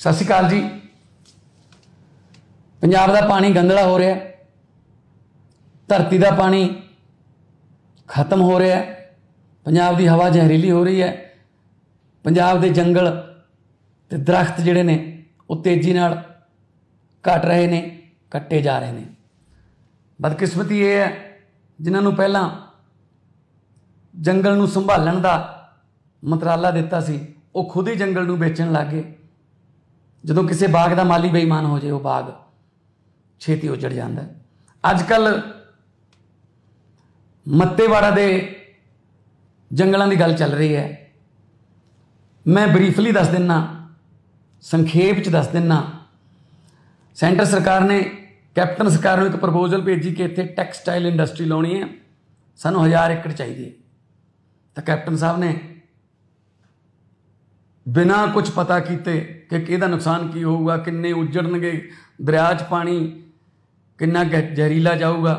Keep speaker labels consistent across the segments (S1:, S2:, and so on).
S1: ਸਤਿ ਸ਼੍ਰੀ ਅਕਾਲ ਜੀ ਪੰਜਾਬ ਦਾ ਪਾਣੀ ਗੰਦਲਾ ਹੋ ਰਿਹਾ ਹੈ ਧਰਤੀ ਦਾ ਪਾਣੀ ਖਤਮ ਹੋ ਰਿਹਾ ਹੈ ਪੰਜਾਬ ਦੀ ਹਵਾ ਜ਼ਹਿਰੀਲੀ ਹੋ ਰਹੀ ਹੈ ਪੰਜਾਬ ਦੇ ਜੰਗਲ ਤੇ ਦਰਖਤ ਜਿਹੜੇ ਨੇ ਉਹ ਤੇਜ਼ੀ ਨਾਲ ਘਟ ਰਹੇ ਨੇ ਕੱਟੇ ਜਾ ਰਹੇ ਨੇ ਬਦਕਿਸਮਤੀ ਇਹ ਹੈ ਜਿਨ੍ਹਾਂ ਨੂੰ ਪਹਿਲਾਂ ਜੰਗਲ ਨੂੰ ਸੰਭਾਲਣ ਦਾ ਮੰਤਰਾਲਾ ਦਿੱਤਾ ਸੀ ਉਹ ਖੁਦ ਹੀ ਜੰਗਲ ਨੂੰ ਵੇਚਣ ਲੱਗੇ ਜਦੋਂ ਕਿਸੇ ਬਾਗ ਦਾ ਮਾਲੀ ਬੇਈਮਾਨ ਹੋ ਜਾਏ ਉਹ ਬਾਗ ਛੇਤੀ ਉਜੜ ਜਾਂਦਾ ਅੱਜ ਕੱਲ ਮੱਤੇਵਾੜਾ ਦੇ ਜੰਗਲਾਂ ਦੀ ਗੱਲ ਚੱਲ ਰਹੀ ਹੈ ਮੈਂ ਬਰੀਫਲੀ ਦੱਸ ਦਿੰਨਾ ਸੰਖੇਪ ਚ ਦੱਸ ਦਿੰਨਾ ਸੈਂਟਰ ਸਰਕਾਰ ਨੇ ਕੈਪਟਨ ਸਰਕਾਰ ਨੂੰ ਇੱਕ ਪ੍ਰਪੋਜ਼ਲ ਭੇਜੀ ਕਿ ਇੱਥੇ ਟੈਕਸਟਾਈਲ ਇੰਡਸਟਰੀ ਲਾਉਣੀ ਹੈ ਸਾਨੂੰ 1000 ਏਕੜ ਚਾਹੀਦੀ ਹੈ ਤਾਂ ਕੈਪਟਨ ਸਾਹਿਬ ਨੇ ਬਿਨਾ ਕੁਝ ਪਤਾ ਕੀਤੇ ਕਿ ਇਹਦਾ ਨੁਕਸਾਨ ਕੀ ਹੋਊਗਾ ਕਿੰਨੇ ਉੱਜੜਨਗੇ ਦਰਿਆ 'ਚ ਪਾਣੀ ਕਿੰਨਾ ਜ਼ਹਿਰੀਲਾ ਜਾਊਗਾ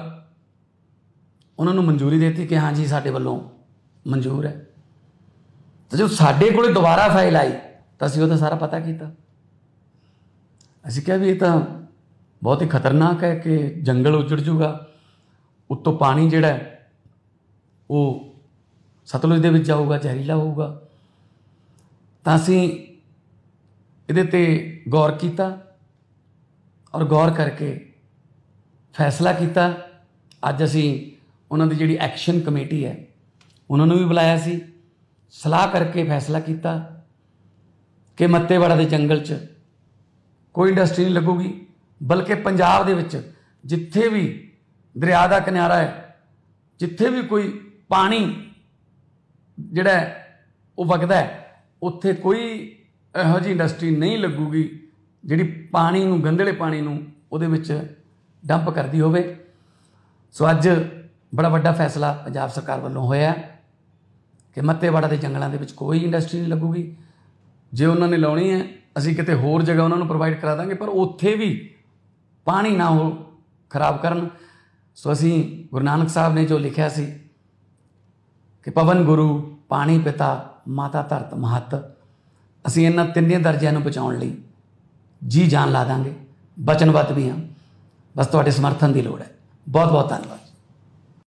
S1: ਉਹਨਾਂ ਨੂੰ ਮਨਜ਼ੂਰੀ ਦਿੱਤੀ ਕਿ ਹਾਂ ਜੀ ਸਾਡੇ ਵੱਲੋਂ ਮਨਜ਼ੂਰ ਹੈ ਤੇ ਜੋ ਸਾਡੇ ਕੋਲੇ ਦੁਬਾਰਾ ਫਾਈਲ ਆਈ ਤਾਂ ਅਸੀਂ ਉਹਦਾ ਸਾਰਾ ਪਤਾ ਕੀਤਾ ਅਸੀਂ ਕਿਹਾ ਵੀ ਇਹ ਤਾਂ ਬਹੁਤ ਹੀ ਖਤਰਨਾਕ ਹੈ ਕਿ ਜੰਗਲ ਉਜੜ ਜਾਊਗਾ ਉੱਤੋਂ ਪਾਣੀ ਜਿਹੜਾ ਉਹ ਸਤਲੁਜ ਦੇ ਵਿੱਚ ਜਾਊਗਾ ਜ਼ਹਿਰੀਲਾ ਹੋਊਗਾ ਤਾਂ ਅਸੀਂ ਇਹਦੇ ਤੇ ਗੌਰ ਕੀਤਾ ਔਰ ਗੌਰ ਕਰਕੇ ਫੈਸਲਾ ਕੀਤਾ ਅੱਜ ਅਸੀਂ ਉਹਨਾਂ ਦੀ ਜਿਹੜੀ ਐਕਸ਼ਨ ਕਮੇਟੀ ਹੈ ਉਹਨਾਂ ਨੂੰ ਵੀ ਬੁਲਾਇਆ ਸੀ ਸਲਾਹ ਕਰਕੇ ਫੈਸਲਾ ਕੀਤਾ ਕਿ ਮੱਤੇਵਾੜਾ ਦੇ ਜੰਗਲ 'ਚ ਕੋਈ ਇੰਡਸਟਰੀ ਨਹੀਂ ਲੱਗੂਗੀ ਬਲਕਿ ਪੰਜਾਬ ਦੇ ਵਿੱਚ ਜਿੱਥੇ ਵੀ ਦਰਿਆ ਦਾ ਕਿਨਾਰਾ ਹੈ ਜਿੱਥੇ ਵੀ ਕੋਈ ਪਾਣੀ ਜਿਹੜਾ ਉਹ ਵਗਦਾ ਹੈ ਉੱਥੇ ਕੋਈ ਇਹੋ ਜੀ ਇੰਡਸਟਰੀ ਨਹੀਂ ਲੱਗੂਗੀ ਜਿਹੜੀ ਪਾਣੀ ਨੂੰ ਗੰਦਲੇ ਪਾਣੀ ਨੂੰ ਉਹਦੇ ਵਿੱਚ ਡੰਪ ਕਰਦੀ ਹੋਵੇ ਸੋ ਅੱਜ ਬੜਾ ਵੱਡਾ ਫੈਸਲਾ ਪੰਜਾਬ ਸਰਕਾਰ ਵੱਲੋਂ ਹੋਇਆ ਕਿ ਮੱਤੇਵਾੜਾ ਦੇ ਜੰਗਲਾਂ ਦੇ ਵਿੱਚ ਕੋਈ ਇੰਡਸਟਰੀ ਨਹੀਂ ਲੱਗੂਗੀ ਜੇ ਉਹਨਾਂ ਨੇ ਲਾਉਣੀ ਹੈ ਅਸੀਂ ਕਿਤੇ ਹੋਰ ਜਗ੍ਹਾ ਉਹਨਾਂ ਨੂੰ ਪ੍ਰੋਵਾਈਡ ਕਰਾ ਦਾਂਗੇ ਪਰ ਉੱਥੇ ਵੀ ਪਾਣੀ ਨਾ ਹੋ ਖਰਾਬ ਕਰਨ ਸੋ ਅਸੀਂ ਗੁਰੂ ਨਾਨਕ ਸਾਹਿਬ ਨੇ ਜੋ ਲਿਖਿਆ ਸੀ ਕਿ ਪਵਨ ਗੁਰੂ ਪਾਣੀ ਪਿਤਾ ਮਾਤਾ ਧਰਤ ਮਹਤ ਅਸੀਂ ਇਹਨਾਂ ਤਿੰਨੇ ਦਰਜਿਆਂ ਨੂੰ ਬਚਾਉਣ ਲਈ ਜੀ ਜਾਨ ਲਾ ਦਾਂਗੇ ਬਚਨਬੱਧ ਵੀ ਹਾਂ ਬਸ ਤੁਹਾਡੇ ਸਮਰਥਨ ਦੀ ਲੋੜ ਹੈ ਬਹੁਤ ਬਹੁਤ ਧੰਨਵਾਦ